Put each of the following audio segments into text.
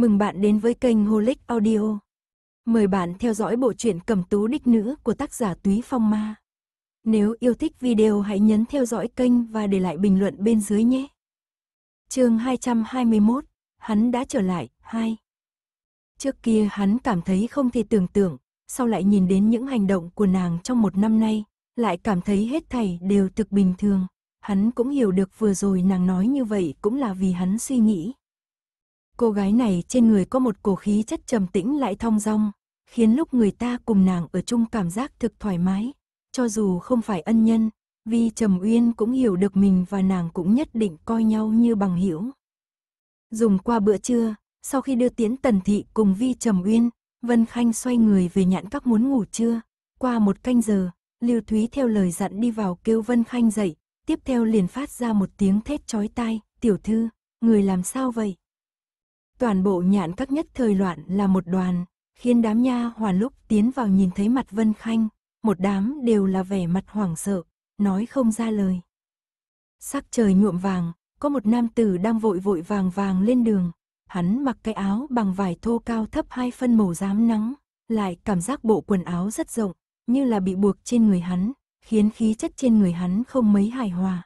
Mừng bạn đến với kênh Holic Audio. Mời bạn theo dõi bộ truyện Cẩm Tú Đích Nữ của tác giả Túy Phong Ma. Nếu yêu thích video hãy nhấn theo dõi kênh và để lại bình luận bên dưới nhé. Chương 221, hắn đã trở lại, 2. Trước kia hắn cảm thấy không thể tưởng tượng, sau lại nhìn đến những hành động của nàng trong một năm nay, lại cảm thấy hết thảy đều thực bình thường. Hắn cũng hiểu được vừa rồi nàng nói như vậy cũng là vì hắn suy nghĩ, Cô gái này trên người có một cổ khí chất trầm tĩnh lại thong dong, khiến lúc người ta cùng nàng ở chung cảm giác thực thoải mái. Cho dù không phải ân nhân, vì Trầm Uyên cũng hiểu được mình và nàng cũng nhất định coi nhau như bằng hữu. Dùng qua bữa trưa, sau khi đưa Tiễn Tần Thị cùng Vi Trầm Uyên, Vân Khanh xoay người về nhạn các muốn ngủ trưa. Qua một canh giờ, Lưu Thúy theo lời dặn đi vào kêu Vân Khanh dậy, tiếp theo liền phát ra một tiếng thét chói tai, tiểu thư, người làm sao vậy? toàn bộ nhạn các nhất thời loạn là một đoàn, khiến đám nha hoàn lúc tiến vào nhìn thấy mặt Vân Khanh, một đám đều là vẻ mặt hoảng sợ, nói không ra lời. Sắc trời nhuộm vàng, có một nam tử đang vội vội vàng vàng lên đường, hắn mặc cái áo bằng vải thô cao thấp hai phân màu rám nắng, lại cảm giác bộ quần áo rất rộng, như là bị buộc trên người hắn, khiến khí chất trên người hắn không mấy hài hòa.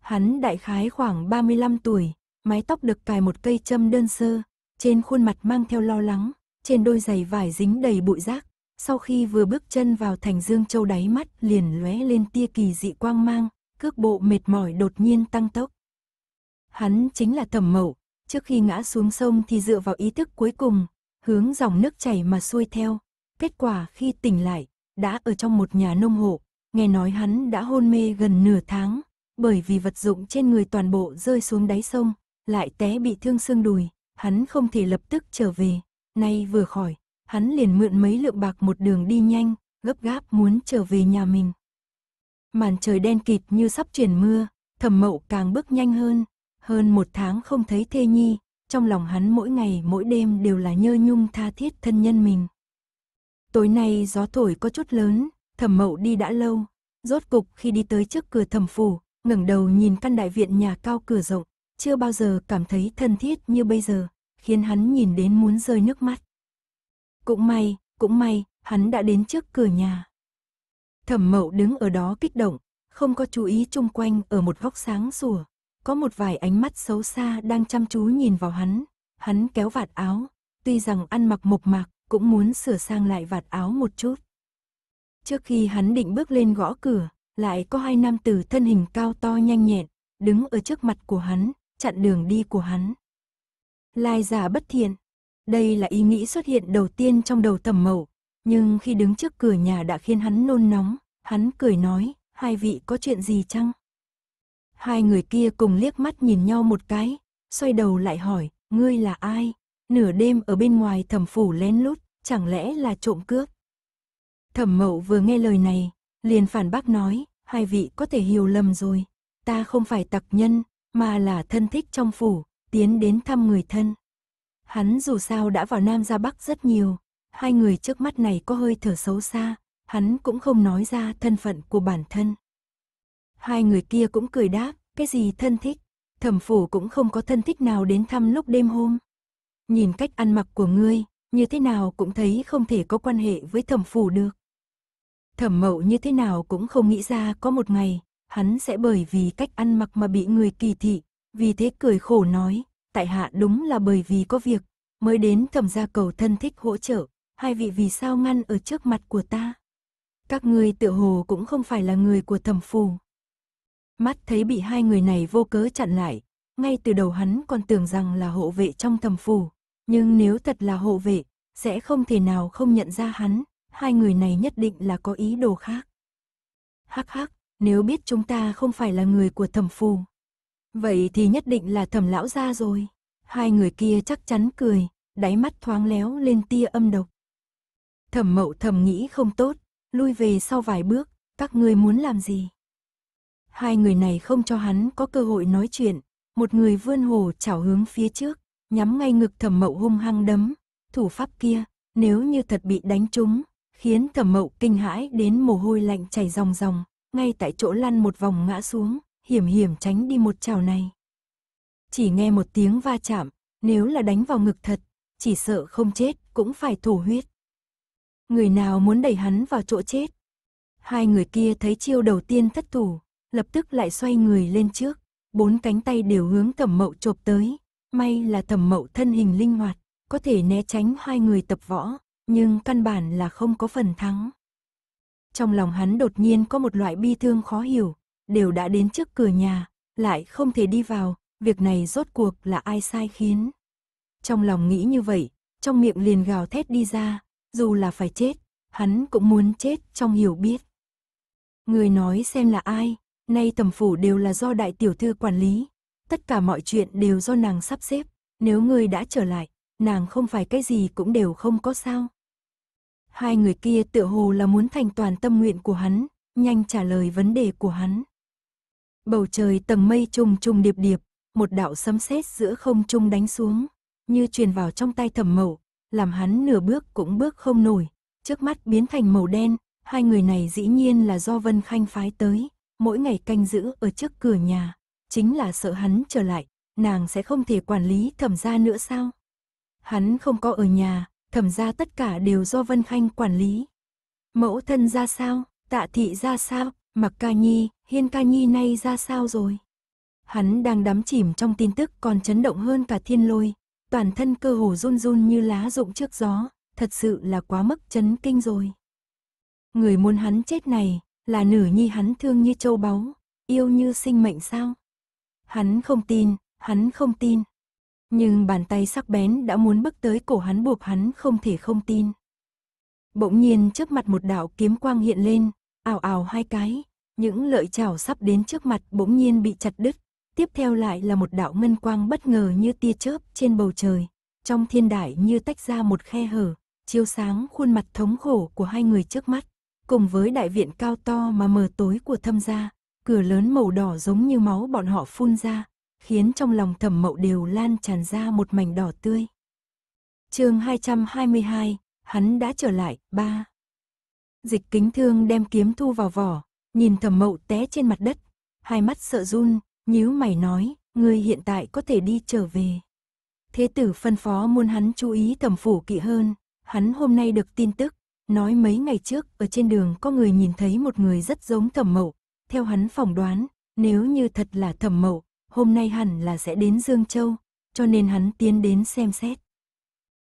Hắn đại khái khoảng 35 tuổi, mái tóc được cài một cây châm đơn sơ, trên khuôn mặt mang theo lo lắng, trên đôi giày vải dính đầy bụi rác. Sau khi vừa bước chân vào thành Dương Châu đáy mắt liền lóe lên tia kỳ dị quang mang, cước bộ mệt mỏi đột nhiên tăng tốc. Hắn chính là Thẩm Mậu, trước khi ngã xuống sông thì dựa vào ý thức cuối cùng, hướng dòng nước chảy mà xuôi theo. Kết quả khi tỉnh lại, đã ở trong một nhà nông hộ, nghe nói hắn đã hôn mê gần nửa tháng, bởi vì vật dụng trên người toàn bộ rơi xuống đáy sông, lại té bị thương xương đùi, hắn không thể lập tức trở về, nay vừa khỏi, hắn liền mượn mấy lượng bạc một đường đi nhanh, gấp gáp muốn trở về nhà mình. Màn trời đen kịt như sắp chuyển mưa, thẩm mậu càng bước nhanh hơn, hơn một tháng không thấy thê nhi, trong lòng hắn mỗi ngày mỗi đêm đều là nhơ nhung tha thiết thân nhân mình. Tối nay gió thổi có chút lớn, thẩm mậu đi đã lâu, rốt cục khi đi tới trước cửa thẩm phủ, ngẩng đầu nhìn căn đại viện nhà cao cửa rộng, chưa bao giờ cảm thấy thân thiết như bây giờ, khiến hắn nhìn đến muốn rơi nước mắt. Cũng may, cũng may, hắn đã đến trước cửa nhà. Thẩm mậu đứng ở đó kích động, không có chú ý chung quanh ở một góc sáng sủa. Có một vài ánh mắt xấu xa đang chăm chú nhìn vào hắn. Hắn kéo vạt áo, tuy rằng ăn mặc mộc mạc, cũng muốn sửa sang lại vạt áo một chút. Trước khi hắn định bước lên gõ cửa, lại có hai nam tử thân hình cao to nhanh nhẹn, đứng ở trước mặt của hắn, chặn đường đi của hắn. Lai giả bất thiện. Đây là ý nghĩ xuất hiện đầu tiên trong đầu tầm mẩu, nhưng khi đứng trước cửa nhà đã khiến hắn nôn nóng, hắn cười nói, hai vị có chuyện gì chăng? Hai người kia cùng liếc mắt nhìn nhau một cái, xoay đầu lại hỏi, ngươi là ai? Nửa đêm ở bên ngoài thẩm phủ lén lút, chẳng lẽ là trộm cướp? Thẩm mậu vừa nghe lời này, liền phản bác nói, hai vị có thể hiểu lầm rồi. Ta không phải tặc nhân, mà là thân thích trong phủ, tiến đến thăm người thân. Hắn dù sao đã vào Nam ra Bắc rất nhiều, hai người trước mắt này có hơi thở xấu xa, hắn cũng không nói ra thân phận của bản thân. Hai người kia cũng cười đáp, cái gì thân thích, thẩm phủ cũng không có thân thích nào đến thăm lúc đêm hôm. Nhìn cách ăn mặc của ngươi, như thế nào cũng thấy không thể có quan hệ với thẩm phủ được. Thẩm mậu như thế nào cũng không nghĩ ra có một ngày, hắn sẽ bởi vì cách ăn mặc mà bị người kỳ thị, vì thế cười khổ nói, tại hạ đúng là bởi vì có việc, mới đến thẩm gia cầu thân thích hỗ trợ, hai vị vì sao ngăn ở trước mặt của ta. Các người tự hồ cũng không phải là người của thẩm phù. Mắt thấy bị hai người này vô cớ chặn lại, ngay từ đầu hắn còn tưởng rằng là hộ vệ trong thẩm phù, nhưng nếu thật là hộ vệ, sẽ không thể nào không nhận ra hắn, hai người này nhất định là có ý đồ khác. Hắc hắc, nếu biết chúng ta không phải là người của thẩm phù. Vậy thì nhất định là thẩm lão ra rồi. Hai người kia chắc chắn cười, đáy mắt thoáng léo lên tia âm độc. Thẩm mậu thẩm nghĩ không tốt, lui về sau vài bước, các ngươi muốn làm gì? Hai người này không cho hắn có cơ hội nói chuyện, một người vươn hồ chảo hướng phía trước, nhắm ngay ngực thẩm mậu hung hăng đấm, thủ pháp kia, nếu như thật bị đánh trúng, khiến thẩm mậu kinh hãi đến mồ hôi lạnh chảy ròng ròng, ngay tại chỗ lăn một vòng ngã xuống, hiểm hiểm tránh đi một chảo này. Chỉ nghe một tiếng va chạm, nếu là đánh vào ngực thật, chỉ sợ không chết cũng phải thổ huyết. Người nào muốn đẩy hắn vào chỗ chết? Hai người kia thấy chiêu đầu tiên thất thủ, lập tức lại xoay người lên trước, bốn cánh tay đều hướng thẩm mậu chộp tới, may là thẩm mậu thân hình linh hoạt, có thể né tránh hai người tập võ, nhưng căn bản là không có phần thắng. Trong lòng hắn đột nhiên có một loại bi thương khó hiểu, đều đã đến trước cửa nhà, lại không thể đi vào, việc này rốt cuộc là ai sai khiến. Trong lòng nghĩ như vậy, trong miệng liền gào thét đi ra, dù là phải chết, hắn cũng muốn chết trong hiểu biết. Người nói xem là ai, nay tầm phủ đều là do đại tiểu thư quản lý, tất cả mọi chuyện đều do nàng sắp xếp, nếu người đã trở lại, nàng không phải cái gì cũng đều không có sao. Hai người kia tựa hồ là muốn thành toàn tâm nguyện của hắn, nhanh trả lời vấn đề của hắn. Bầu trời tầng mây trùng trùng điệp điệp, một đạo sấm sét giữa không trung đánh xuống, như truyền vào trong tay thẩm mẫu, làm hắn nửa bước cũng bước không nổi, trước mắt biến thành màu đen, hai người này dĩ nhiên là do Vân Khanh phái tới, mỗi ngày canh giữ ở trước cửa nhà, chính là sợ hắn trở lại, nàng sẽ không thể quản lý thẩm gia nữa sao? Hắn không có ở nhà, thẩm ra tất cả đều do Vân Khanh quản lý. Mẫu thân ra sao, tạ thị ra sao, mặc ca nhi, hiên ca nhi nay ra sao rồi. Hắn đang đắm chìm trong tin tức còn chấn động hơn cả thiên lôi, toàn thân cơ hồ run run như lá rụng trước gió, thật sự là quá mức chấn kinh rồi. Người muốn hắn chết này, là nữ nhi hắn thương như châu báu, yêu như sinh mệnh sao? Hắn không tin, hắn không tin. Nhưng bàn tay sắc bén đã muốn bước tới cổ hắn buộc hắn không thể không tin. Bỗng nhiên trước mặt một đạo kiếm quang hiện lên, ảo ảo hai cái, những lợi chảo sắp đến trước mặt bỗng nhiên bị chặt đứt, tiếp theo lại là một đạo ngân quang bất ngờ như tia chớp trên bầu trời, trong thiên đại như tách ra một khe hở, chiếu sáng khuôn mặt thống khổ của hai người trước mắt, cùng với đại viện cao to mà mờ tối của thâm gia, cửa lớn màu đỏ giống như máu bọn họ phun ra, khiến trong lòng thẩm mậu đều lan tràn ra một mảnh đỏ tươi. chương 222, hắn đã trở lại, ba. Dịch kính thương đem kiếm thu vào vỏ, nhìn thẩm mậu té trên mặt đất, hai mắt sợ run, nhíu mày nói, ngươi hiện tại có thể đi trở về. Thế tử phân phó muốn hắn chú ý thẩm phủ kỵ hơn, hắn hôm nay được tin tức, nói mấy ngày trước ở trên đường có người nhìn thấy một người rất giống thẩm mậu, theo hắn phỏng đoán, nếu như thật là thẩm mậu, hôm nay hẳn là sẽ đến Dương Châu, cho nên hắn tiến đến xem xét.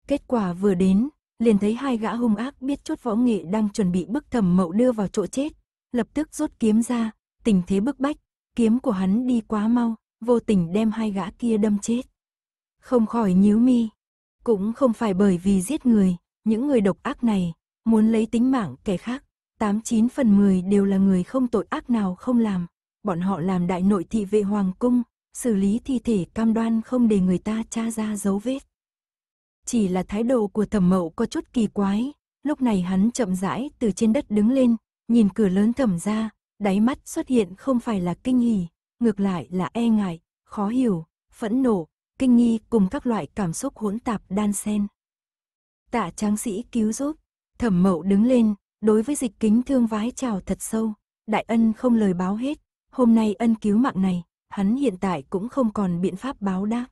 Kết quả vừa đến, liền thấy hai gã hung ác biết chốt võ nghệ đang chuẩn bị bức thẩm mậu đưa vào chỗ chết, lập tức rút kiếm ra, tình thế bức bách, kiếm của hắn đi quá mau, vô tình đem hai gã kia đâm chết. Không khỏi nhíu mi, cũng không phải bởi vì giết người, những người độc ác này, muốn lấy tính mạng kẻ khác, 89 phần 10 đều là người không tội ác nào không làm, bọn họ làm đại nội thị vệ hoàng cung, xử lý thi thể cam đoan không để người ta tra ra dấu vết. Chỉ là thái độ của thẩm mậu có chút kỳ quái, lúc này hắn chậm rãi từ trên đất đứng lên, nhìn cửa lớn thẩm ra, đáy mắt xuất hiện không phải là kinh hỉ, ngược lại là e ngại, khó hiểu, phẫn nộ, kinh nghi cùng các loại cảm xúc hỗn tạp đan xen. Tạ tráng sĩ cứu giúp, thẩm mậu đứng lên, đối với dịch kính thương vái chào thật sâu, đại ân không lời báo hết, hôm nay ân cứu mạng này, hắn hiện tại cũng không còn biện pháp báo đáp.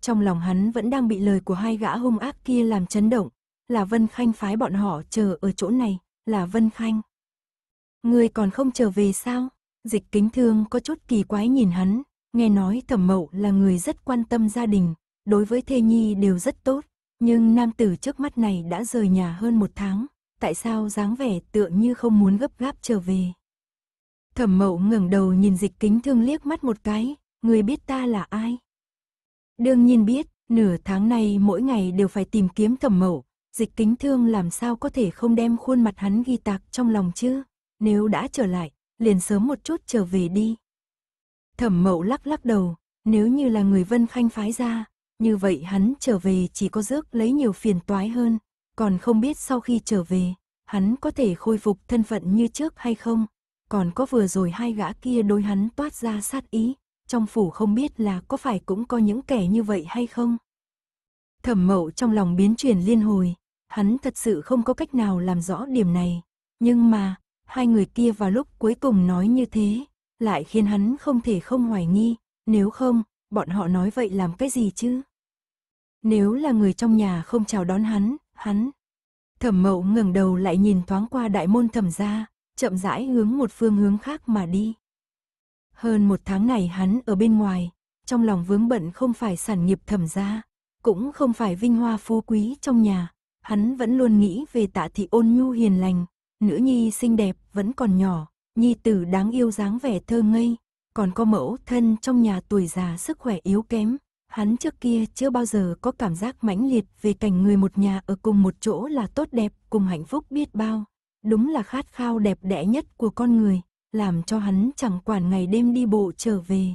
Trong lòng hắn vẫn đang bị lời của hai gã hung ác kia làm chấn động, là Vân Khanh phái bọn họ chờ ở chỗ này, là Vân Khanh. Người còn không trở về sao? Dịch kính thương có chút kỳ quái nhìn hắn, nghe nói thẩm mậu là người rất quan tâm gia đình, đối với thê nhi đều rất tốt, nhưng nam tử trước mắt này đã rời nhà hơn một tháng, tại sao dáng vẻ tựa như không muốn gấp gáp trở về. Thẩm mậu ngẩng đầu nhìn dịch kính thương liếc mắt một cái, người biết ta là ai? Đương nhiên biết, nửa tháng nay mỗi ngày đều phải tìm kiếm thẩm mậu, dịch kính thương làm sao có thể không đem khuôn mặt hắn ghi tạc trong lòng chứ? Nếu đã trở lại, liền sớm một chút trở về đi. Thẩm mậu lắc lắc đầu, nếu như là người vân khanh phái ra, như vậy hắn trở về chỉ có rước lấy nhiều phiền toái hơn, còn không biết sau khi trở về, hắn có thể khôi phục thân phận như trước hay không còn có vừa rồi hai gã kia đối hắn toát ra sát ý, trong phủ không biết là có phải cũng có những kẻ như vậy hay không. Thẩm mậu trong lòng biến chuyển liên hồi, hắn thật sự không có cách nào làm rõ điểm này, nhưng mà, hai người kia vào lúc cuối cùng nói như thế, lại khiến hắn không thể không hoài nghi, nếu không, bọn họ nói vậy làm cái gì chứ? Nếu là người trong nhà không chào đón hắn, hắn. Thẩm mậu ngẩng đầu lại nhìn thoáng qua đại môn thẩm ra, chậm rãi hướng một phương hướng khác mà đi. Hơn một tháng này hắn ở bên ngoài, trong lòng vướng bận không phải sản nghiệp thẩm gia, cũng không phải vinh hoa phú quý trong nhà, hắn vẫn luôn nghĩ về tạ thị ôn nhu hiền lành, nữ nhi xinh đẹp vẫn còn nhỏ, nhi tử đáng yêu dáng vẻ thơ ngây, còn có mẫu thân trong nhà tuổi già sức khỏe yếu kém, hắn trước kia chưa bao giờ có cảm giác mãnh liệt về cảnh người một nhà ở cùng một chỗ là tốt đẹp, cùng hạnh phúc biết bao đúng là khát khao đẹp đẽ nhất của con người, làm cho hắn chẳng quản ngày đêm đi bộ trở về.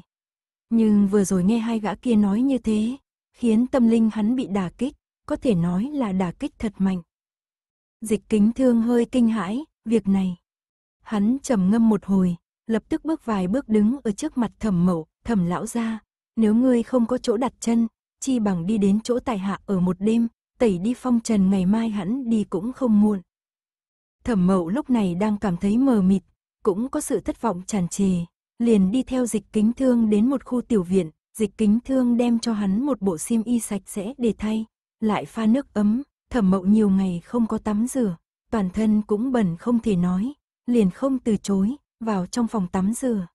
Nhưng vừa rồi nghe hai gã kia nói như thế, khiến tâm linh hắn bị đả kích, có thể nói là đả kích thật mạnh. Dịch kính thương hơi kinh hãi, việc này. Hắn trầm ngâm một hồi, lập tức bước vài bước đứng ở trước mặt thẩm mẫu, thẩm lão ra. Nếu ngươi không có chỗ đặt chân, chi bằng đi đến chỗ tài hạ ở một đêm, tẩy đi phong trần ngày mai hắn đi cũng không muộn. Thẩm mậu lúc này đang cảm thấy mờ mịt, cũng có sự thất vọng tràn trề. Liền đi theo dịch kính thương đến một khu tiểu viện, dịch kính thương đem cho hắn một bộ xiêm y sạch sẽ để thay, lại pha nước ấm, thẩm mậu nhiều ngày không có tắm rửa, toàn thân cũng bẩn không thể nói, liền không từ chối, vào trong phòng tắm rửa.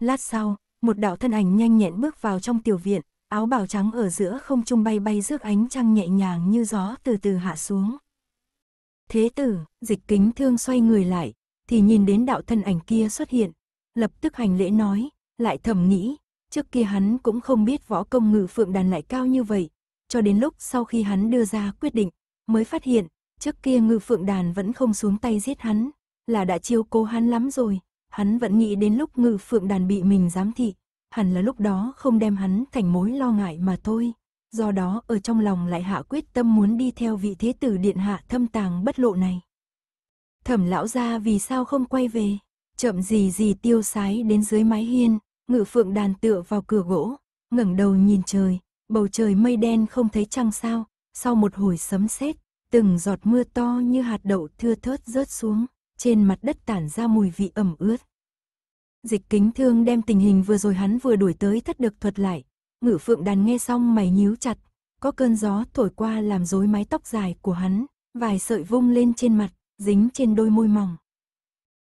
Lát sau, một đạo thân ảnh nhanh nhẹn bước vào trong tiểu viện, áo bào trắng ở giữa không trung bay bay rước ánh trăng nhẹ nhàng như gió từ từ hạ xuống. Thế tử, dịch kính thương xoay người lại, thì nhìn đến đạo thân ảnh kia xuất hiện, lập tức hành lễ nói, lại thầm nghĩ, trước kia hắn cũng không biết võ công ngự phượng đàn lại cao như vậy, cho đến lúc sau khi hắn đưa ra quyết định, mới phát hiện, trước kia ngự phượng đàn vẫn không xuống tay giết hắn, là đã chiêu cố hắn lắm rồi, hắn vẫn nghĩ đến lúc ngự phượng đàn bị mình giám thị, hẳn là lúc đó không đem hắn thành mối lo ngại mà thôi do đó ở trong lòng lại hạ quyết tâm muốn đi theo vị thế tử điện hạ thâm tàng bất lộ này. Thẩm lão ra vì sao không quay về, chậm gì gì tiêu sái đến dưới mái hiên, ngự phượng đàn tựa vào cửa gỗ, ngẩng đầu nhìn trời, bầu trời mây đen không thấy trăng sao, sau một hồi sấm sét, từng giọt mưa to như hạt đậu thưa thớt rớt xuống, trên mặt đất tản ra mùi vị ẩm ướt. Dịch kính thương đem tình hình vừa rồi hắn vừa đuổi tới thất được thuật lại, Ngự phượng đàn nghe xong mày nhíu chặt, có cơn gió thổi qua làm rối mái tóc dài của hắn, vài sợi vung lên trên mặt, dính trên đôi môi mỏng.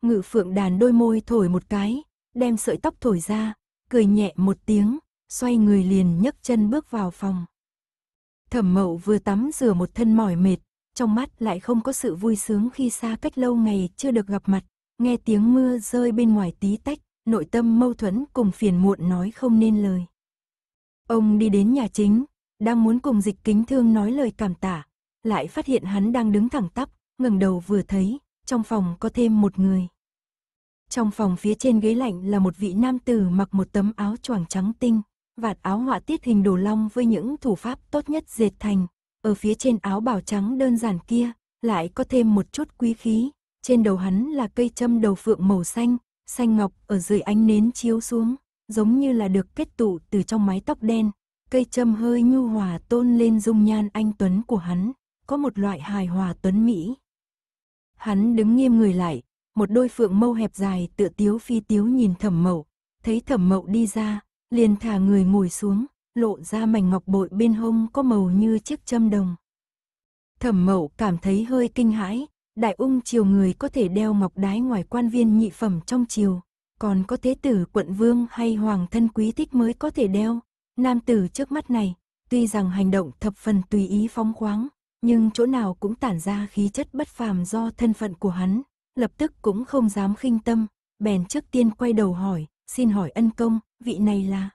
Ngự phượng đàn đôi môi thổi một cái, đem sợi tóc thổi ra, cười nhẹ một tiếng, xoay người liền nhấc chân bước vào phòng. Thẩm mậu vừa tắm rửa một thân mỏi mệt, trong mắt lại không có sự vui sướng khi xa cách lâu ngày chưa được gặp mặt, nghe tiếng mưa rơi bên ngoài tí tách, nội tâm mâu thuẫn cùng phiền muộn nói không nên lời. Ông đi đến nhà chính, đang muốn cùng dịch kính thương nói lời cảm tả, lại phát hiện hắn đang đứng thẳng tắp, ngẩng đầu vừa thấy, trong phòng có thêm một người. Trong phòng phía trên ghế lạnh là một vị nam tử mặc một tấm áo choàng trắng tinh, vạt áo họa tiết hình đồ long với những thủ pháp tốt nhất dệt thành, ở phía trên áo bào trắng đơn giản kia, lại có thêm một chút quý khí, trên đầu hắn là cây châm đầu phượng màu xanh, xanh ngọc ở dưới ánh nến chiếu xuống giống như là được kết tụ từ trong mái tóc đen. Cây châm hơi nhu hòa tôn lên dung nhan anh Tuấn của hắn, có một loại hài hòa Tuấn Mỹ. Hắn đứng nghiêm người lại, một đôi phượng mâu hẹp dài tựa tiếu phi tiếu nhìn thẩm mậu, thấy thẩm mậu đi ra, liền thả người ngồi xuống, lộ ra mảnh ngọc bội bên hông có màu như chiếc châm đồng. Thẩm mậu cảm thấy hơi kinh hãi, đại ung chiều người có thể đeo ngọc đái ngoài quan viên nhị phẩm trong chiều còn có thế tử quận vương hay hoàng thân quý thích mới có thể đeo. Nam tử trước mắt này, tuy rằng hành động thập phần tùy ý phóng khoáng, nhưng chỗ nào cũng tản ra khí chất bất phàm do thân phận của hắn, lập tức cũng không dám khinh tâm, bèn trước tiên quay đầu hỏi, xin hỏi ân công, vị này là...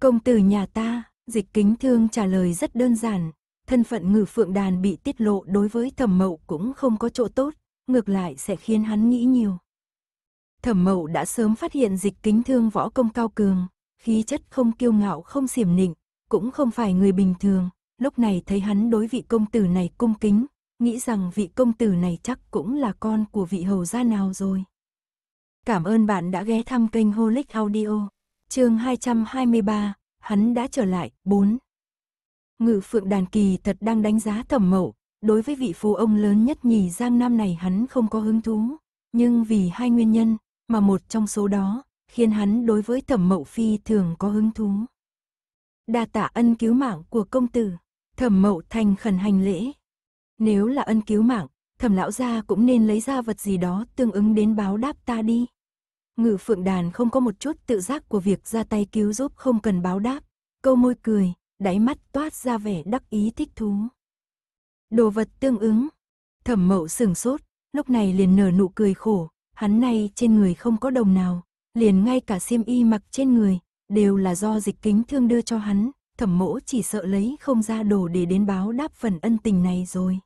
Công tử nhà ta, dịch kính thương trả lời rất đơn giản, thân phận ngử phượng đàn bị tiết lộ đối với thẩm mậu cũng không có chỗ tốt, ngược lại sẽ khiến hắn nghĩ nhiều. Thẩm mậu đã sớm phát hiện dịch kính thương võ công cao cường, khí chất không kiêu ngạo không xiểm nịnh, cũng không phải người bình thường, lúc này thấy hắn đối vị công tử này cung kính, nghĩ rằng vị công tử này chắc cũng là con của vị hầu gia nào rồi. Cảm ơn bạn đã ghé thăm kênh Holic Audio, chương 223, hắn đã trở lại, 4. Ngự phượng đàn kỳ thật đang đánh giá thẩm mậu, đối với vị phú ông lớn nhất nhì Giang Nam này hắn không có hứng thú, nhưng vì hai nguyên nhân, mà một trong số đó khiến hắn đối với thẩm mậu phi thường có hứng thú. Đa tạ ân cứu mạng của công tử, thẩm mậu thành khẩn hành lễ. Nếu là ân cứu mạng, thẩm lão gia cũng nên lấy ra vật gì đó tương ứng đến báo đáp ta đi. Ngự phượng đàn không có một chút tự giác của việc ra tay cứu giúp không cần báo đáp. Câu môi cười, đáy mắt toát ra vẻ đắc ý thích thú. Đồ vật tương ứng. Thẩm mậu sừng sốt, lúc này liền nở nụ cười khổ, hắn nay trên người không có đồng nào, liền ngay cả xiêm y mặc trên người, đều là do dịch kính thương đưa cho hắn, thẩm mỗ chỉ sợ lấy không ra đồ để đến báo đáp phần ân tình này rồi.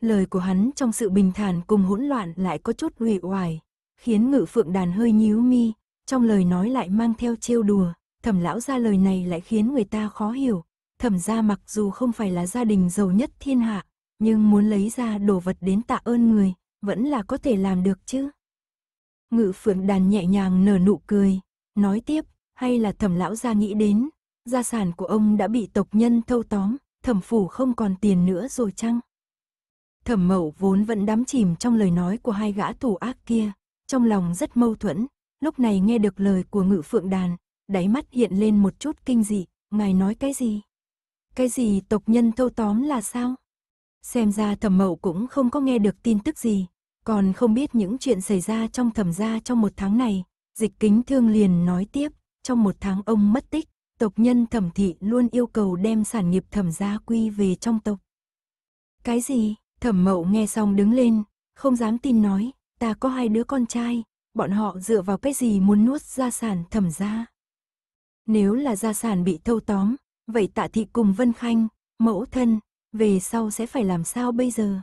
Lời của hắn trong sự bình thản cùng hỗn loạn lại có chút hủy hoài, khiến ngự phượng đàn hơi nhíu mi, trong lời nói lại mang theo trêu đùa, thẩm lão ra lời này lại khiến người ta khó hiểu. Thẩm gia mặc dù không phải là gia đình giàu nhất thiên hạ, nhưng muốn lấy ra đồ vật đến tạ ơn người, vẫn là có thể làm được chứ. Ngự phượng đàn nhẹ nhàng nở nụ cười, nói tiếp, hay là thẩm lão gia nghĩ đến, gia sản của ông đã bị tộc nhân thâu tóm, thẩm phủ không còn tiền nữa rồi chăng? Thẩm mậu vốn vẫn đắm chìm trong lời nói của hai gã thủ ác kia, trong lòng rất mâu thuẫn, lúc này nghe được lời của ngự phượng đàn, đáy mắt hiện lên một chút kinh dị, ngài nói cái gì? Cái gì tộc nhân thâu tóm là sao? Xem ra thẩm mậu cũng không có nghe được tin tức gì, còn không biết những chuyện xảy ra trong thẩm gia trong một tháng này. Dịch kính thương liền nói tiếp, trong một tháng ông mất tích, tộc nhân thẩm thị luôn yêu cầu đem sản nghiệp thẩm gia quy về trong tộc. Cái gì? Thẩm mậu nghe xong đứng lên, không dám tin nói, ta có hai đứa con trai, bọn họ dựa vào cái gì muốn nuốt gia sản thẩm gia? Nếu là gia sản bị thâu tóm, vậy tạ thị cùng Vân Khanh, mẫu thân, về sau sẽ phải làm sao bây giờ?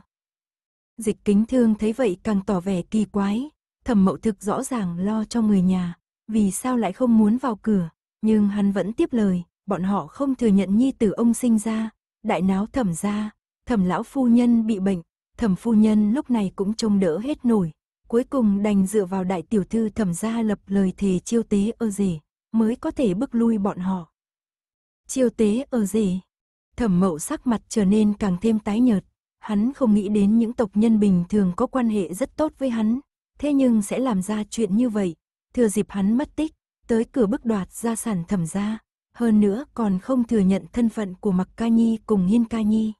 Dịch kính thương thấy vậy càng tỏ vẻ kỳ quái, thẩm mậu thực rõ ràng lo cho người nhà, vì sao lại không muốn vào cửa, nhưng hắn vẫn tiếp lời, bọn họ không thừa nhận nhi tử ông sinh ra, đại náo thẩm ra, thẩm lão phu nhân bị bệnh, thẩm phu nhân lúc này cũng trông đỡ hết nổi, cuối cùng đành dựa vào đại tiểu thư thẩm gia lập lời thề chiêu tế ở rể, mới có thể bước lui bọn họ. Chiêu tế ở rể Thẩm mậu sắc mặt trở nên càng thêm tái nhợt. Hắn không nghĩ đến những tộc nhân bình thường có quan hệ rất tốt với hắn. Thế nhưng sẽ làm ra chuyện như vậy. Thừa dịp hắn mất tích, tới cửa bức đoạt gia sản thẩm gia. Hơn nữa còn không thừa nhận thân phận của Mặc Ca Nhi cùng Hiên Ca Nhi.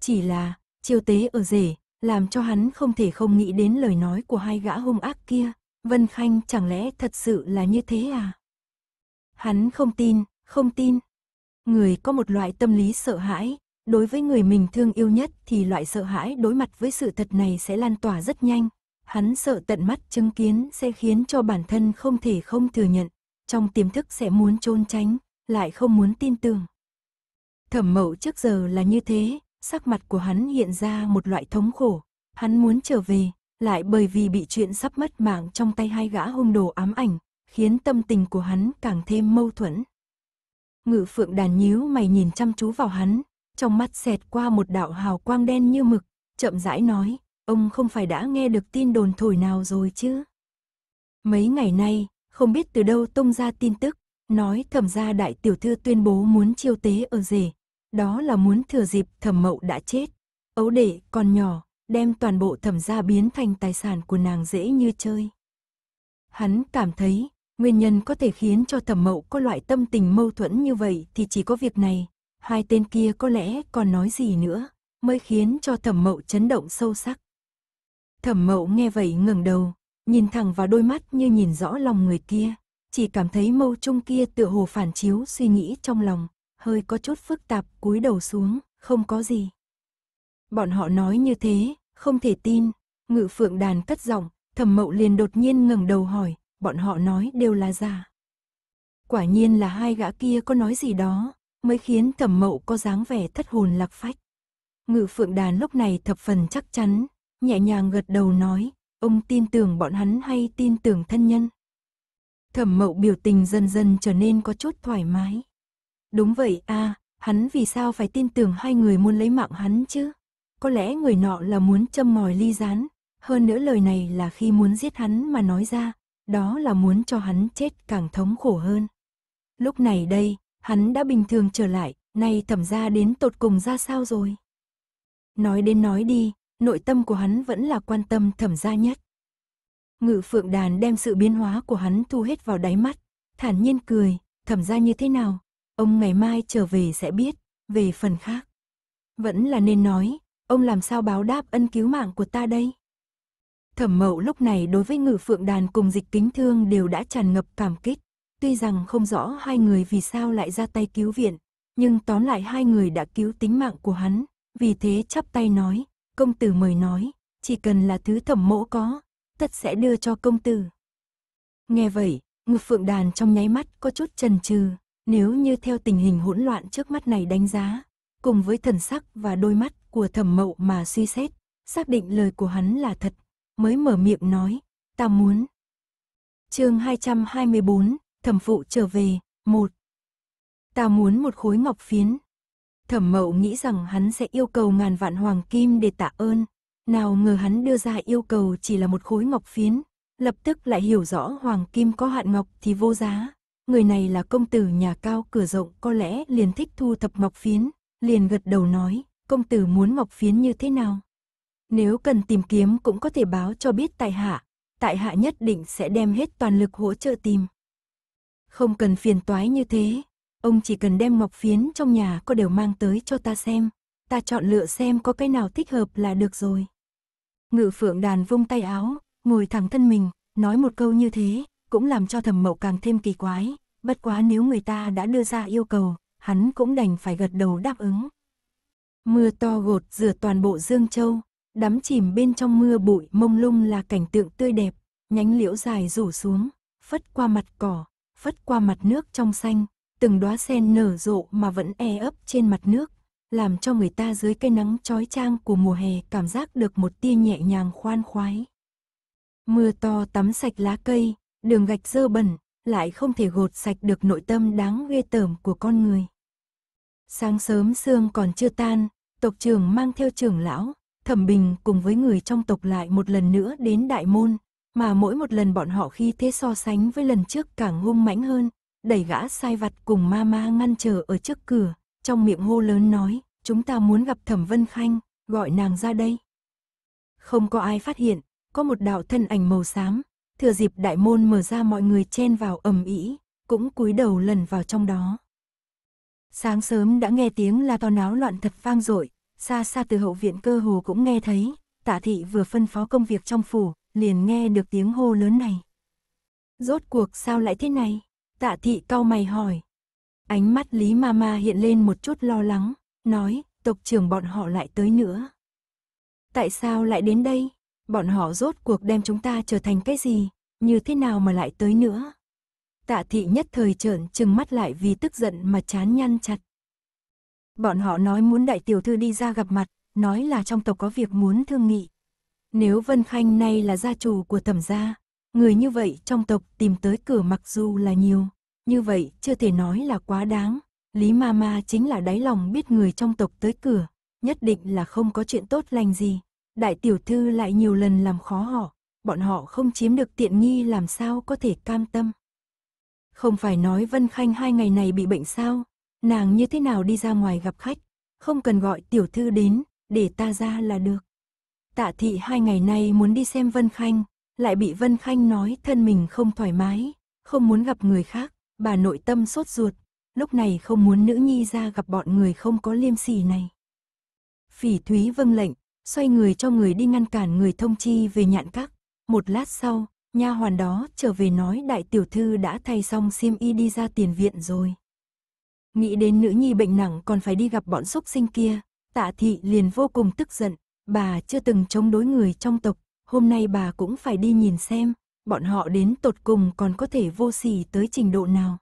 Chỉ là, chiêu tế ở rể, làm cho hắn không thể không nghĩ đến lời nói của hai gã hung ác kia. Vân Khanh chẳng lẽ thật sự là như thế à? Hắn không tin, không tin, người có một loại tâm lý sợ hãi, đối với người mình thương yêu nhất thì loại sợ hãi đối mặt với sự thật này sẽ lan tỏa rất nhanh. Hắn sợ tận mắt chứng kiến sẽ khiến cho bản thân không thể không thừa nhận, trong tiềm thức sẽ muốn trôn tránh, lại không muốn tin tưởng. Thẩm mẫu trước giờ là như thế, sắc mặt của hắn hiện ra một loại thống khổ, hắn muốn trở về, lại bởi vì bị chuyện sắp mất mạng trong tay hai gã hung đồ ám ảnh, khiến tâm tình của hắn càng thêm mâu thuẫn. Ngự phượng đàn nhíu mày nhìn chăm chú vào hắn, trong mắt xẹt qua một đạo hào quang đen như mực, chậm rãi nói, ông không phải đã nghe được tin đồn thổi nào rồi chứ? Mấy ngày nay, không biết từ đâu tung ra tin tức, nói thẩm gia đại tiểu thư tuyên bố muốn chiêu tế ở rể, đó là muốn thừa dịp thẩm mậu đã chết. Ấu đệ còn nhỏ, đem toàn bộ thẩm gia biến thành tài sản của nàng dễ như chơi. Hắn cảm thấy, Nguyên nhân có thể khiến cho thẩm mậu có loại tâm tình mâu thuẫn như vậy thì chỉ có việc này. Hai tên kia có lẽ còn nói gì nữa, mới khiến cho thẩm mậu chấn động sâu sắc. Thẩm mậu nghe vậy ngẩng đầu, nhìn thẳng vào đôi mắt như nhìn rõ lòng người kia. Chỉ cảm thấy mâu trung kia tựa hồ phản chiếu suy nghĩ trong lòng, hơi có chút phức tạp cúi đầu xuống, không có gì. Bọn họ nói như thế, không thể tin. Ngự phượng đàn cất giọng, thẩm mậu liền đột nhiên ngẩng đầu hỏi, bọn họ nói đều là giả. Quả nhiên là hai gã kia có nói gì đó, mới khiến thẩm mậu có dáng vẻ thất hồn lạc phách. Ngự phượng đàn lúc này thập phần chắc chắn, nhẹ nhàng gật đầu nói, ông tin tưởng bọn hắn hay tin tưởng thân nhân. Thẩm mậu biểu tình dần dần trở nên có chút thoải mái. Đúng vậy a hắn vì sao phải tin tưởng hai người muốn lấy mạng hắn chứ? Có lẽ người nọ là muốn châm mòi ly rán, hơn nữa lời này là khi muốn giết hắn mà nói ra, đó là muốn cho hắn chết càng thống khổ hơn. Lúc này đây, hắn đã bình thường trở lại, nay thẩm ra đến tột cùng ra sao rồi? Nói đến nói đi, nội tâm của hắn vẫn là quan tâm thẩm ra nhất. Ngự phượng đàn đem sự biến hóa của hắn thu hết vào đáy mắt, thản nhiên cười, thẩm ra như thế nào, ông ngày mai trở về sẽ biết, về phần khác. Vẫn là nên nói, ông làm sao báo đáp ân cứu mạng của ta đây? Thẩm mậu lúc này đối với ngự phượng đàn cùng dịch kính thương đều đã tràn ngập cảm kích. Tuy rằng không rõ hai người vì sao lại ra tay cứu viện, nhưng tóm lại hai người đã cứu tính mạng của hắn. Vì thế chắp tay nói, công tử mời nói, chỉ cần là thứ thẩm mẫu có, tất sẽ đưa cho công tử. Nghe vậy, ngự phượng đàn trong nháy mắt có chút chần chừ nếu như theo tình hình hỗn loạn trước mắt này đánh giá, cùng với thần sắc và đôi mắt của thẩm mậu mà suy xét, xác định lời của hắn là thật, mới mở miệng nói, ta muốn. chương 224, thẩm phụ trở về, một Ta muốn một khối ngọc phiến. Thẩm mậu nghĩ rằng hắn sẽ yêu cầu ngàn vạn hoàng kim để tạ ơn. Nào ngờ hắn đưa ra yêu cầu chỉ là một khối ngọc phiến. Lập tức lại hiểu rõ hoàng kim có hạn ngọc thì vô giá. Người này là công tử nhà cao cửa rộng có lẽ liền thích thu thập ngọc phiến. Liền gật đầu nói, công tử muốn ngọc phiến như thế nào? Nếu cần tìm kiếm cũng có thể báo cho biết tại hạ, tại hạ nhất định sẽ đem hết toàn lực hỗ trợ tìm. Không cần phiền toái như thế, ông chỉ cần đem ngọc phiến trong nhà có đều mang tới cho ta xem, ta chọn lựa xem có cái nào thích hợp là được rồi. Ngự phượng đàn vung tay áo, ngồi thẳng thân mình, nói một câu như thế, cũng làm cho thẩm mậu càng thêm kỳ quái, bất quá nếu người ta đã đưa ra yêu cầu, hắn cũng đành phải gật đầu đáp ứng. Mưa to gột rửa toàn bộ Dương Châu, Đắm chìm bên trong mưa bụi mông lung là cảnh tượng tươi đẹp, nhánh liễu dài rủ xuống, phất qua mặt cỏ, phất qua mặt nước trong xanh, từng đóa sen nở rộ mà vẫn e ấp trên mặt nước, làm cho người ta dưới cây nắng trói trang của mùa hè cảm giác được một tia nhẹ nhàng khoan khoái. Mưa to tắm sạch lá cây, đường gạch dơ bẩn, lại không thể gột sạch được nội tâm đáng ghê tởm của con người. Sáng sớm sương còn chưa tan, tộc trưởng mang theo trưởng lão, Thẩm Bình cùng với người trong tộc lại một lần nữa đến đại môn, mà mỗi một lần bọn họ khi thế so sánh với lần trước càng hung mãnh hơn, đẩy gã sai vặt cùng ma ma ngăn chờ ở trước cửa, trong miệng hô lớn nói, chúng ta muốn gặp Thẩm Vân Khanh, gọi nàng ra đây. Không có ai phát hiện, có một đạo thân ảnh màu xám, thừa dịp đại môn mở ra mọi người chen vào ầm ĩ, cũng cúi đầu lần vào trong đó. Sáng sớm đã nghe tiếng la to náo loạn thật vang dội, xa xa từ hậu viện cơ hồ cũng nghe thấy, tạ thị vừa phân phó công việc trong phủ, liền nghe được tiếng hô lớn này. Rốt cuộc sao lại thế này? Tạ thị cau mày hỏi. Ánh mắt Lý Mama hiện lên một chút lo lắng, nói, tộc trưởng bọn họ lại tới nữa. Tại sao lại đến đây? Bọn họ rốt cuộc đem chúng ta trở thành cái gì? Như thế nào mà lại tới nữa? Tạ thị nhất thời trợn trừng mắt lại vì tức giận mà chán nhăn chặt. Bọn họ nói muốn đại tiểu thư đi ra gặp mặt, nói là trong tộc có việc muốn thương nghị. Nếu Vân Khanh nay là gia chủ của thẩm gia, người như vậy trong tộc tìm tới cửa mặc dù là nhiều, như vậy chưa thể nói là quá đáng. Lý Mama chính là đáy lòng biết người trong tộc tới cửa, nhất định là không có chuyện tốt lành gì. Đại tiểu thư lại nhiều lần làm khó họ, bọn họ không chiếm được tiện nghi làm sao có thể cam tâm. Không phải nói Vân Khanh hai ngày này bị bệnh sao, nàng như thế nào đi ra ngoài gặp khách, không cần gọi tiểu thư đến, để ta ra là được. Tạ thị hai ngày nay muốn đi xem Vân Khanh, lại bị Vân Khanh nói thân mình không thoải mái, không muốn gặp người khác, bà nội tâm sốt ruột, lúc này không muốn nữ nhi ra gặp bọn người không có liêm sỉ này. Phỉ Thúy vâng lệnh, xoay người cho người đi ngăn cản người thông chi về nhạn các, một lát sau, nha hoàn đó trở về nói đại tiểu thư đã thay xong xiêm y đi ra tiền viện rồi nghĩ đến nữ nhi bệnh nặng còn phải đi gặp bọn xúc sinh kia, tạ thị liền vô cùng tức giận, bà chưa từng chống đối người trong tộc, hôm nay bà cũng phải đi nhìn xem, bọn họ đến tột cùng còn có thể vô sỉ tới trình độ nào.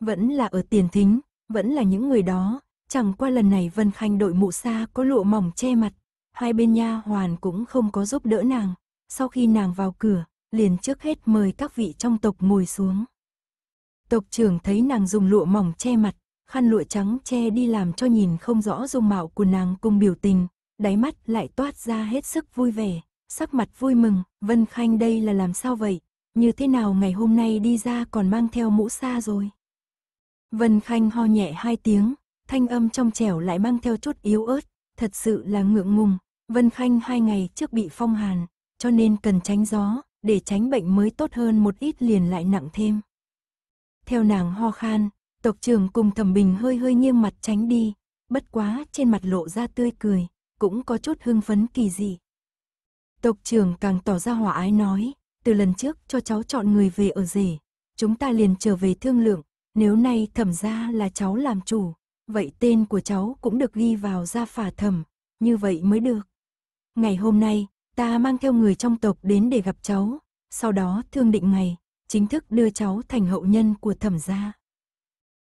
Vẫn là ở tiền thính, vẫn là những người đó, chẳng qua lần này Vân Khanh đội mụ xa có lụa mỏng che mặt, hai bên nha hoàn cũng không có giúp đỡ nàng, sau khi nàng vào cửa, liền trước hết mời các vị trong tộc ngồi xuống. Tộc trưởng thấy nàng dùng lụa mỏng che mặt, khăn lụa trắng che đi làm cho nhìn không rõ dung mạo của nàng cùng biểu tình, đáy mắt lại toát ra hết sức vui vẻ, sắc mặt vui mừng, Vân Khanh đây là làm sao vậy, như thế nào ngày hôm nay đi ra còn mang theo mũ xa rồi. Vân Khanh ho nhẹ hai tiếng, thanh âm trong trẻo lại mang theo chút yếu ớt, thật sự là ngượng ngùng, Vân Khanh hai ngày trước bị phong hàn, cho nên cần tránh gió, để tránh bệnh mới tốt hơn một ít liền lại nặng thêm. Theo nàng ho khan, tộc trưởng cùng thẩm bình hơi hơi nghiêng mặt tránh đi, bất quá trên mặt lộ ra tươi cười, cũng có chút hưng phấn kỳ dị. Tộc trưởng càng tỏ ra hòa ái nói, từ lần trước cho cháu chọn người về ở rể, chúng ta liền trở về thương lượng, nếu nay thẩm ra là cháu làm chủ, vậy tên của cháu cũng được ghi vào gia phả thẩm, như vậy mới được. Ngày hôm nay, ta mang theo người trong tộc đến để gặp cháu, sau đó thương định ngày, chính thức đưa cháu thành hậu nhân của thẩm gia.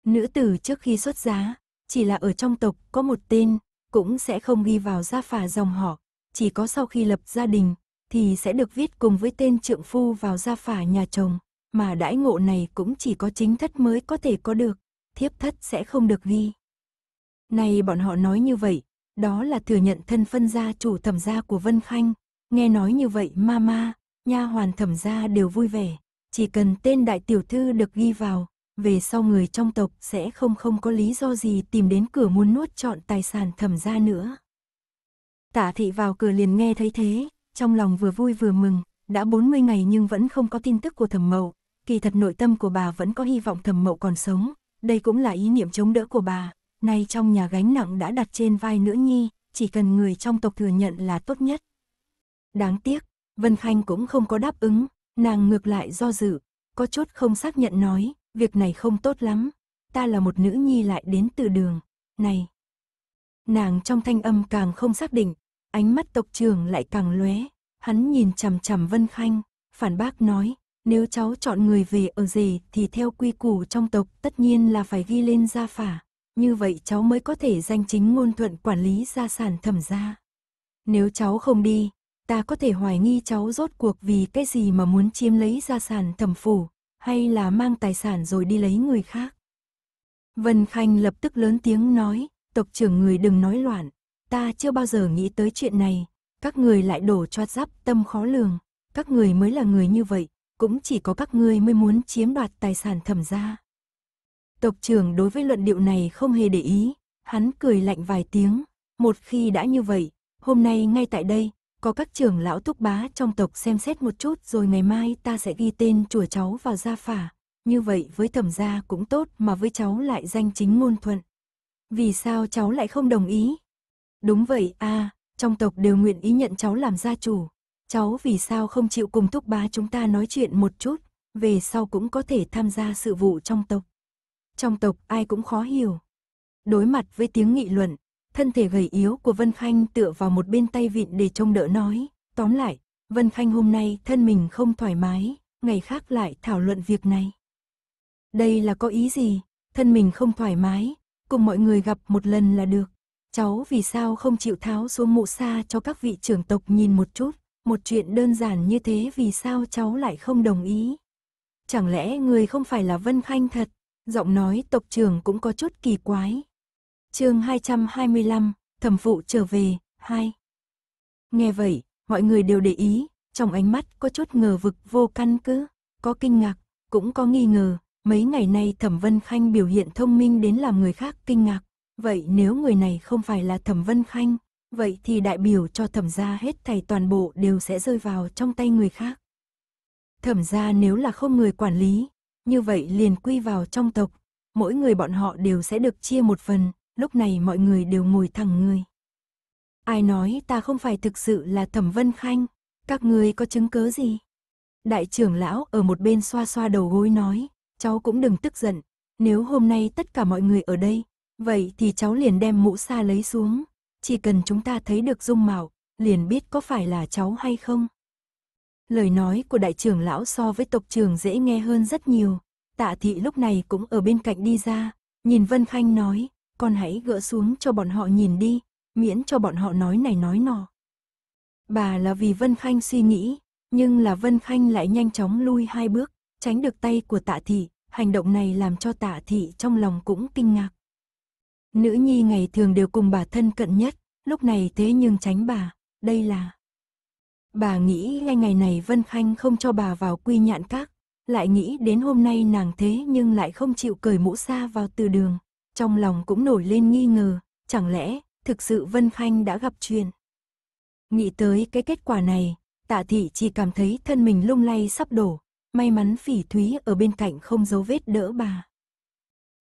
Nữ tử trước khi xuất giá, chỉ là ở trong tộc có một tên, cũng sẽ không ghi vào gia phả dòng họ, chỉ có sau khi lập gia đình, thì sẽ được viết cùng với tên trượng phu vào gia phả nhà chồng, mà đãi ngộ này cũng chỉ có chính thất mới có thể có được, thiếp thất sẽ không được ghi. Này bọn họ nói như vậy, đó là thừa nhận thân phân gia chủ thẩm gia của Vân Khanh, nghe nói như vậy ma ma, nha hoàn thẩm gia đều vui vẻ. Chỉ cần tên đại tiểu thư được ghi vào, về sau người trong tộc sẽ không không có lý do gì tìm đến cửa muốn nuốt chọn tài sản thẩm ra nữa. Tả thị vào cửa liền nghe thấy thế, trong lòng vừa vui vừa mừng, đã 40 ngày nhưng vẫn không có tin tức của thẩm mậu, kỳ thật nội tâm của bà vẫn có hy vọng thẩm mậu còn sống, đây cũng là ý niệm chống đỡ của bà, nay trong nhà gánh nặng đã đặt trên vai nữ nhi, chỉ cần người trong tộc thừa nhận là tốt nhất. Đáng tiếc, Vân Khanh cũng không có đáp ứng, Nàng ngược lại do dự, có chốt không xác nhận nói, việc này không tốt lắm, ta là một nữ nhi lại đến từ đường, này. Nàng trong thanh âm càng không xác định, ánh mắt tộc trường lại càng lóe, hắn nhìn chằm chằm Vân Khanh, phản bác nói, nếu cháu chọn người về ở gì thì theo quy củ trong tộc tất nhiên là phải ghi lên gia phả, như vậy cháu mới có thể danh chính ngôn thuận quản lý gia sản thẩm gia. Nếu cháu không đi, ta có thể hoài nghi cháu rốt cuộc vì cái gì mà muốn chiếm lấy gia sản thẩm phủ, hay là mang tài sản rồi đi lấy người khác. Vân Khanh lập tức lớn tiếng nói, tộc trưởng người đừng nói loạn, ta chưa bao giờ nghĩ tới chuyện này, các người lại đổ cho giáp tâm khó lường, các người mới là người như vậy, cũng chỉ có các người mới muốn chiếm đoạt tài sản thẩm gia. Tộc trưởng đối với luận điệu này không hề để ý, hắn cười lạnh vài tiếng, một khi đã như vậy, hôm nay ngay tại đây, có các trưởng lão thúc bá trong tộc xem xét một chút rồi ngày mai ta sẽ ghi tên chùa cháu vào gia phả. Như vậy với thẩm gia cũng tốt mà với cháu lại danh chính ngôn thuận. Vì sao cháu lại không đồng ý? Đúng vậy a à, trong tộc đều nguyện ý nhận cháu làm gia chủ. Cháu vì sao không chịu cùng thúc bá chúng ta nói chuyện một chút, về sau cũng có thể tham gia sự vụ trong tộc. Trong tộc ai cũng khó hiểu. Đối mặt với tiếng nghị luận, Thân thể gầy yếu của Vân Khanh tựa vào một bên tay vịn để trông đỡ nói. Tóm lại, Vân Khanh hôm nay thân mình không thoải mái, ngày khác lại thảo luận việc này. Đây là có ý gì? Thân mình không thoải mái, cùng mọi người gặp một lần là được. Cháu vì sao không chịu tháo xuống mụ xa cho các vị trưởng tộc nhìn một chút, một chuyện đơn giản như thế vì sao cháu lại không đồng ý? Chẳng lẽ người không phải là Vân Khanh thật? Giọng nói tộc trưởng cũng có chút kỳ quái, chương 225, thẩm phụ trở về, 2. Nghe vậy, mọi người đều để ý, trong ánh mắt có chút ngờ vực vô căn cứ, có kinh ngạc, cũng có nghi ngờ, mấy ngày nay thẩm Vân Khanh biểu hiện thông minh đến làm người khác kinh ngạc, vậy nếu người này không phải là thẩm Vân Khanh, vậy thì đại biểu cho thẩm gia hết thầy toàn bộ đều sẽ rơi vào trong tay người khác. Thẩm gia nếu là không người quản lý, như vậy liền quy vào trong tộc, mỗi người bọn họ đều sẽ được chia một phần, lúc này mọi người đều ngồi thẳng người. Ai nói ta không phải thực sự là Thẩm Vân Khanh, các ngươi có chứng cứ gì? Đại trưởng lão ở một bên xoa xoa đầu gối nói, cháu cũng đừng tức giận, nếu hôm nay tất cả mọi người ở đây, vậy thì cháu liền đem mũ sa lấy xuống, chỉ cần chúng ta thấy được dung mạo, liền biết có phải là cháu hay không. Lời nói của đại trưởng lão so với tộc trưởng dễ nghe hơn rất nhiều, tạ thị lúc này cũng ở bên cạnh đi ra, nhìn Vân Khanh nói, con hãy gỡ xuống cho bọn họ nhìn đi, miễn cho bọn họ nói này nói nọ. Bà là vì Vân Khanh suy nghĩ, nhưng là Vân Khanh lại nhanh chóng lui hai bước, tránh được tay của tạ thị, hành động này làm cho tạ thị trong lòng cũng kinh ngạc. Nữ nhi ngày thường đều cùng bà thân cận nhất, lúc này thế nhưng tránh bà, đây là... Bà nghĩ ngay ngày này Vân Khanh không cho bà vào quy nhạn các, lại nghĩ đến hôm nay nàng thế nhưng lại không chịu cởi mũ xa vào từ đường. Trong lòng cũng nổi lên nghi ngờ, chẳng lẽ thực sự Vân Khanh đã gặp chuyện. Nghĩ tới cái kết quả này, tạ thị chỉ cảm thấy thân mình lung lay sắp đổ, may mắn phỉ thúy ở bên cạnh không dấu vết đỡ bà.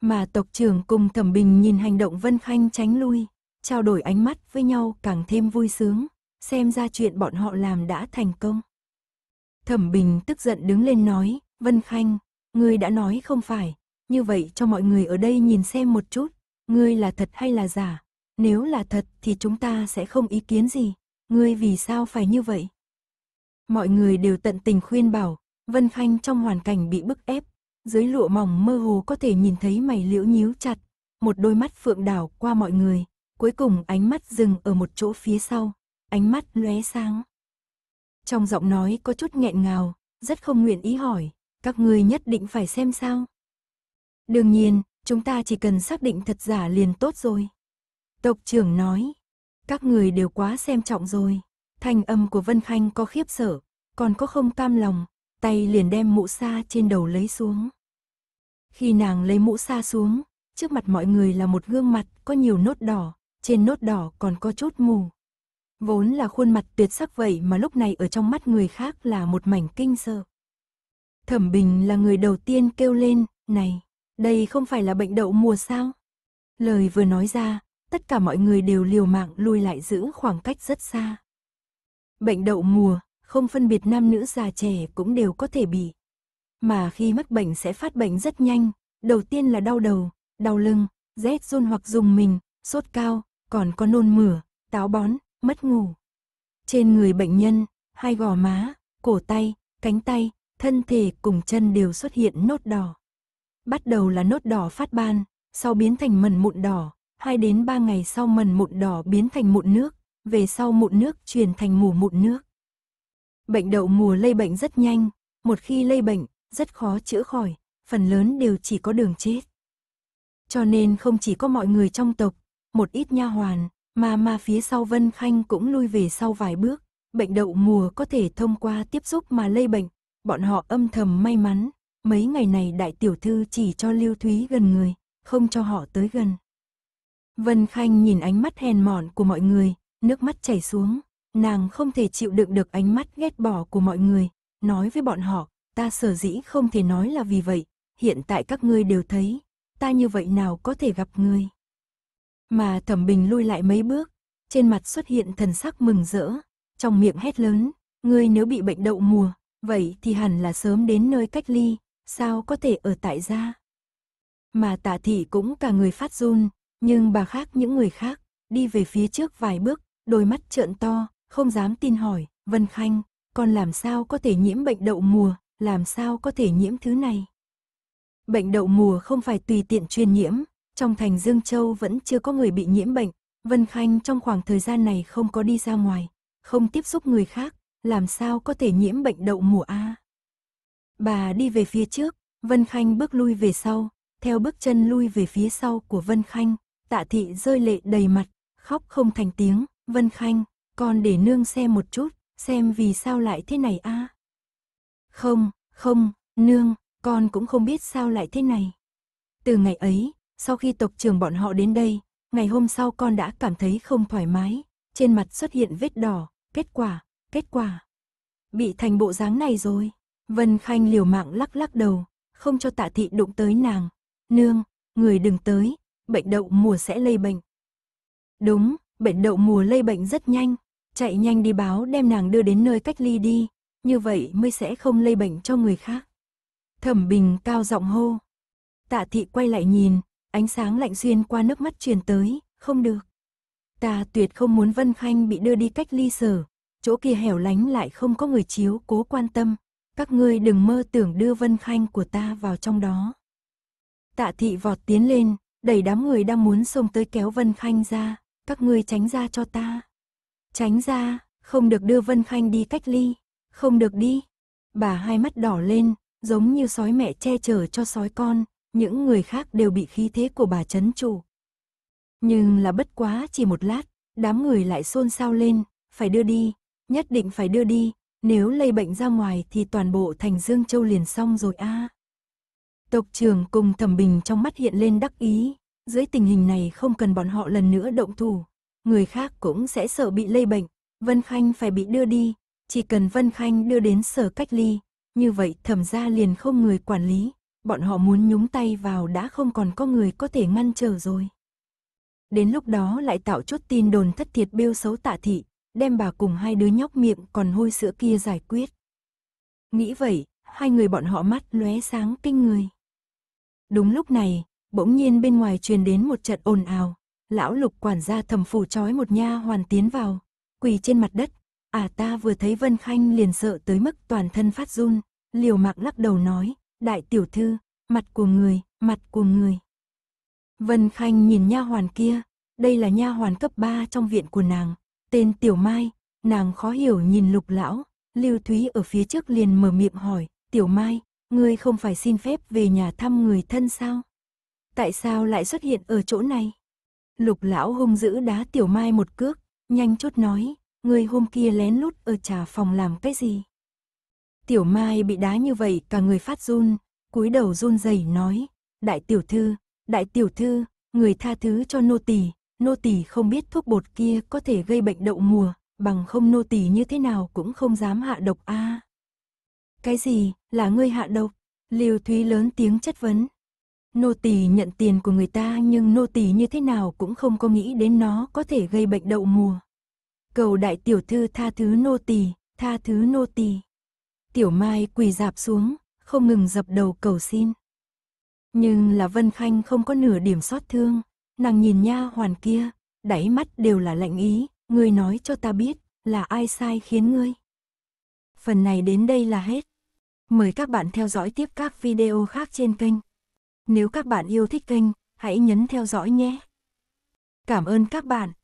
Mà tộc trưởng cùng thẩm bình nhìn hành động Vân Khanh tránh lui, trao đổi ánh mắt với nhau càng thêm vui sướng, xem ra chuyện bọn họ làm đã thành công. Thẩm bình tức giận đứng lên nói, Vân Khanh, ngươi đã nói không phải, như vậy cho mọi người ở đây nhìn xem một chút, ngươi là thật hay là giả. Nếu là thật thì chúng ta sẽ không ý kiến gì, ngươi vì sao phải như vậy? Mọi người đều tận tình khuyên bảo, Vân Khanh trong hoàn cảnh bị bức ép, dưới lụa mỏng mơ hồ có thể nhìn thấy mày liễu nhíu chặt, một đôi mắt phượng đảo qua mọi người, cuối cùng ánh mắt dừng ở một chỗ phía sau, ánh mắt lóe sáng. Trong giọng nói có chút nghẹn ngào, rất không nguyện ý hỏi, các ngươi nhất định phải xem sao? Đương nhiên, chúng ta chỉ cần xác định thật giả liền tốt rồi. Tộc trưởng nói, các người đều quá xem trọng rồi. Thanh âm của Vân Khanh có khiếp sợ, còn có không cam lòng, tay liền đem mũ sa trên đầu lấy xuống. Khi nàng lấy mũ sa xuống, trước mặt mọi người là một gương mặt có nhiều nốt đỏ, trên nốt đỏ còn có chút mù. Vốn là khuôn mặt tuyệt sắc vậy mà lúc này ở trong mắt người khác là một mảnh kinh sợ. Thẩm Bình là người đầu tiên kêu lên, này đây không phải là bệnh đậu mùa sao? Lời vừa nói ra, tất cả mọi người đều liều mạng lui lại giữ khoảng cách rất xa. Bệnh đậu mùa, không phân biệt nam nữ già trẻ cũng đều có thể bị. Mà khi mắc bệnh sẽ phát bệnh rất nhanh, đầu tiên là đau đầu, đau lưng, rét run hoặc dùng mình, sốt cao, còn có nôn mửa, táo bón, mất ngủ. Trên người bệnh nhân, hai gò má, cổ tay, cánh tay, thân thể cùng chân đều xuất hiện nốt đỏ bắt đầu là nốt đỏ phát ban, sau biến thành mẩn mụn đỏ, 2 đến 3 ngày sau mẩn mụn đỏ biến thành mụn nước, về sau mụn nước chuyển thành mù mụn nước. Bệnh đậu mùa lây bệnh rất nhanh, một khi lây bệnh, rất khó chữa khỏi, phần lớn đều chỉ có đường chết. Cho nên không chỉ có mọi người trong tộc, một ít nha hoàn, mà mà phía sau Vân Khanh cũng lui về sau vài bước, bệnh đậu mùa có thể thông qua tiếp xúc mà lây bệnh, bọn họ âm thầm may mắn, mấy ngày này đại tiểu thư chỉ cho Lưu Thúy gần người, không cho họ tới gần. Vân Khanh nhìn ánh mắt hèn mọn của mọi người, nước mắt chảy xuống, nàng không thể chịu đựng được ánh mắt ghét bỏ của mọi người, nói với bọn họ, ta sở dĩ không thể nói là vì vậy, hiện tại các ngươi đều thấy, ta như vậy nào có thể gặp ngươi. Mà Thẩm Bình lui lại mấy bước, trên mặt xuất hiện thần sắc mừng rỡ, trong miệng hét lớn, ngươi nếu bị bệnh đậu mùa, vậy thì hẳn là sớm đến nơi cách ly, sao có thể ở tại gia. Mà tạ thị cũng cả người phát run, nhưng bà khác những người khác, đi về phía trước vài bước, đôi mắt trợn to, không dám tin hỏi, Vân Khanh, con làm sao có thể nhiễm bệnh đậu mùa, làm sao có thể nhiễm thứ này. Bệnh đậu mùa không phải tùy tiện truyền nhiễm, trong thành Dương Châu vẫn chưa có người bị nhiễm bệnh, Vân Khanh trong khoảng thời gian này không có đi ra ngoài, không tiếp xúc người khác, làm sao có thể nhiễm bệnh đậu mùa A. Bà đi về phía trước, Vân Khanh bước lui về sau, theo bước chân lui về phía sau của Vân Khanh, tạ thị rơi lệ đầy mặt, khóc không thành tiếng, Vân Khanh, con để nương xem một chút, xem vì sao lại thế này a Không, không, nương, con cũng không biết sao lại thế này. Từ ngày ấy, sau khi tộc trưởng bọn họ đến đây, ngày hôm sau con đã cảm thấy không thoải mái, trên mặt xuất hiện vết đỏ, kết quả, kết quả. Bị thành bộ dáng này rồi. Vân Khanh liều mạng lắc lắc đầu, không cho tạ thị đụng tới nàng. Nương, người đừng tới, bệnh đậu mùa sẽ lây bệnh. Đúng, bệnh đậu mùa lây bệnh rất nhanh, chạy nhanh đi báo đem nàng đưa đến nơi cách ly đi, như vậy mới sẽ không lây bệnh cho người khác. Thẩm Bình cao giọng hô. Tạ thị quay lại nhìn, ánh sáng lạnh xuyên qua nước mắt truyền tới, không được. Ta tuyệt không muốn Vân Khanh bị đưa đi cách ly sở, chỗ kia hẻo lánh lại không có người chiếu cố quan tâm. Các ngươi đừng mơ tưởng đưa Vân Khanh của ta vào trong đó. Tạ thị vọt tiến lên, đẩy đám người đang muốn xông tới kéo Vân Khanh ra, các ngươi tránh ra cho ta. Tránh ra, không được đưa Vân Khanh đi cách ly, không được đi. Bà hai mắt đỏ lên, giống như sói mẹ che chở cho sói con, những người khác đều bị khí thế của bà chấn trụ. Nhưng là bất quá chỉ một lát, đám người lại xôn xao lên, phải đưa đi, nhất định phải đưa đi, nếu lây bệnh ra ngoài thì toàn bộ thành Dương Châu liền xong rồi a. Tộc trưởng cùng Thẩm Bình trong mắt hiện lên đắc ý, dưới tình hình này không cần bọn họ lần nữa động thủ, người khác cũng sẽ sợ bị lây bệnh, Vân Khanh phải bị đưa đi, chỉ cần Vân Khanh đưa đến sở cách ly, như vậy thẩm gia liền không người quản lý, bọn họ muốn nhúng tay vào đã không còn có người có thể ngăn trở rồi. Đến lúc đó lại tạo chút tin đồn thất thiệt bêu xấu tạ thị, đem bà cùng hai đứa nhóc miệng còn hôi sữa kia giải quyết. Nghĩ vậy, hai người bọn họ mắt lóe sáng kinh người. Đúng lúc này, bỗng nhiên bên ngoài truyền đến một trận ồn ào, lão lục quản gia thầm phủ trói một nha hoàn tiến vào, quỳ trên mặt đất, à ta vừa thấy Vân Khanh liền sợ tới mức toàn thân phát run, liều mạc lắc đầu nói, đại tiểu thư, mặt của người, mặt của người. Vân Khanh nhìn nha hoàn kia, đây là nha hoàn cấp 3 trong viện của nàng, Tên Tiểu Mai, nàng khó hiểu nhìn lục lão, Lưu Thúy ở phía trước liền mở miệng hỏi, Tiểu Mai, ngươi không phải xin phép về nhà thăm người thân sao? Tại sao lại xuất hiện ở chỗ này? Lục lão hung dữ đá Tiểu Mai một cước, nhanh chốt nói, ngươi hôm kia lén lút ở trà phòng làm cái gì? Tiểu Mai bị đá như vậy cả người phát run, cúi đầu run rẩy nói, đại tiểu thư, đại tiểu thư, người tha thứ cho nô tỳ, nô tỳ không biết thuốc bột kia có thể gây bệnh đậu mùa, bằng không nô tỳ như thế nào cũng không dám hạ độc a. Cái gì, là ngươi hạ độc? Liêu Thúy lớn tiếng chất vấn. Nô tỳ nhận tiền của người ta nhưng nô tỳ như thế nào cũng không có nghĩ đến nó có thể gây bệnh đậu mùa. Cầu đại tiểu thư tha thứ nô tỳ, tha thứ nô tỳ. Tiểu Mai quỳ dạp xuống, không ngừng dập đầu cầu xin. Nhưng là Vân Khanh không có nửa điểm xót thương, Nàng nhìn nha hoàn kia, đáy mắt đều là lạnh ý, ngươi nói cho ta biết, là ai sai khiến ngươi. Phần này đến đây là hết. Mời các bạn theo dõi tiếp các video khác trên kênh. Nếu các bạn yêu thích kênh, hãy nhấn theo dõi nhé. Cảm ơn các bạn.